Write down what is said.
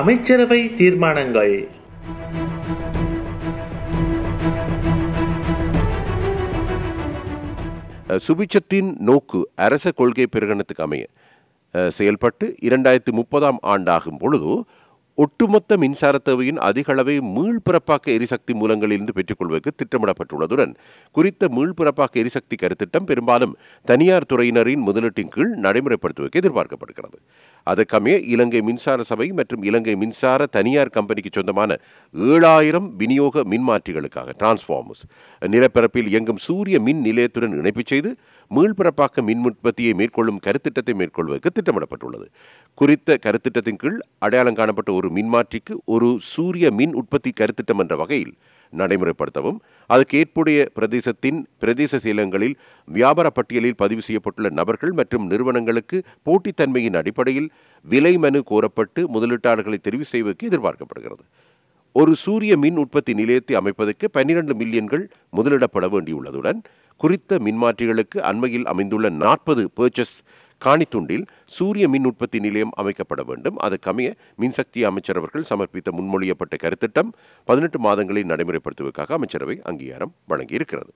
அமைச்சரவை தீர்மானங்கள் சுபிச்சத்தின் நோக்கு அரச கொள்கை பிரகடனத்துக்கு அமைய செயல்பட்டு இரண்டாயிரத்தி முப்பதாம் ஆண்டாகும் பொழுது ஒட்டுமொத்த மின்சார தேவையின் அதிக அளவை மீள்பிறப்பாக்க எரிசக்தி மூலங்களிலிருந்து பெற்றுக்கொள்வதற்கு திட்டமிடப்பட்டுள்ளதுடன் குறித்த மீள்பிறப்பாக்க எரிசக்தி கருத்திட்டம் பெரும்பாலும் தனியார் துறையினரின் முதலீட்டின் கீழ் நடைமுறைப்படுத்துவதற்கு எதிர்பார்க்கப்படுகிறது அதற்கமைய இலங்கை மின்சார சபை மற்றும் இலங்கை மின்சார தனியார் கம்பெனிக்கு சொந்தமான ஏழாயிரம் விநியோக மின்மாற்றிகளுக்காக டிரான்ஸ்ஃபார்மர்ஸ் நிலப்பரப்பில் இயங்கும் சூரிய மின் நிலையத்துடன் இணைப்பு செய்து மீள்பிறப்பாக்க மின் உற்பத்தியை மேற்கொள்ளும் கருத்திட்டத்தை மேற்கொள்வதற்கு திட்டமிடப்பட்டுள்ளது குறித்த கருத்திட்டத்தின் கீழ் அடையாளம் காணப்பட்ட ஒரு மின்மாற்றிக்கு ஒரு சூரிய மின் உற்பத்தி கருத்திட்டம் என்ற வகையில் நடைமுறைப்படுத்தவும் அதற்கு ஏற்புடைய பிரதேசத்தின் பிரதேச செயலங்களில் வியாபார பட்டியலில் பதிவு செய்யப்பட்டுள்ள நபர்கள் மற்றும் நிறுவனங்களுக்கு போட்டித்தன்மையின் அடிப்படையில் விலை மனு கோரப்பட்டு முதலீட்டாளர்களை தெரிவு செய்வதற்கு எதிர்பார்க்கப்படுகிறது ஒரு சூரிய மின் உற்பத்தி நிலையத்தை அமைப்பதற்கு பன்னிரண்டு மில்லியன்கள் முதலிடப்பட வேண்டியுள்ளதுடன் குறித்த மின்மாற்றிகளுக்கு அண்மையில் அமைந்துள்ள நாற்பது பர்ச்சஸ் காணித்துண்டில் சூரிய மின் உற்பத்தி நிலையம் அமைக்கப்பட வேண்டும் அதற்கமைய மின்சக்தி அமைச்சர் அவர்கள் சமர்ப்பித்த முன்மொழியப்பட்ட கருத்திட்டம் பதினெட்டு மாதங்களில் நடைமுறைப்படுத்துவதற்காக அமைச்சரவை அங்கீகாரம் வழங்கியிருக்கிறது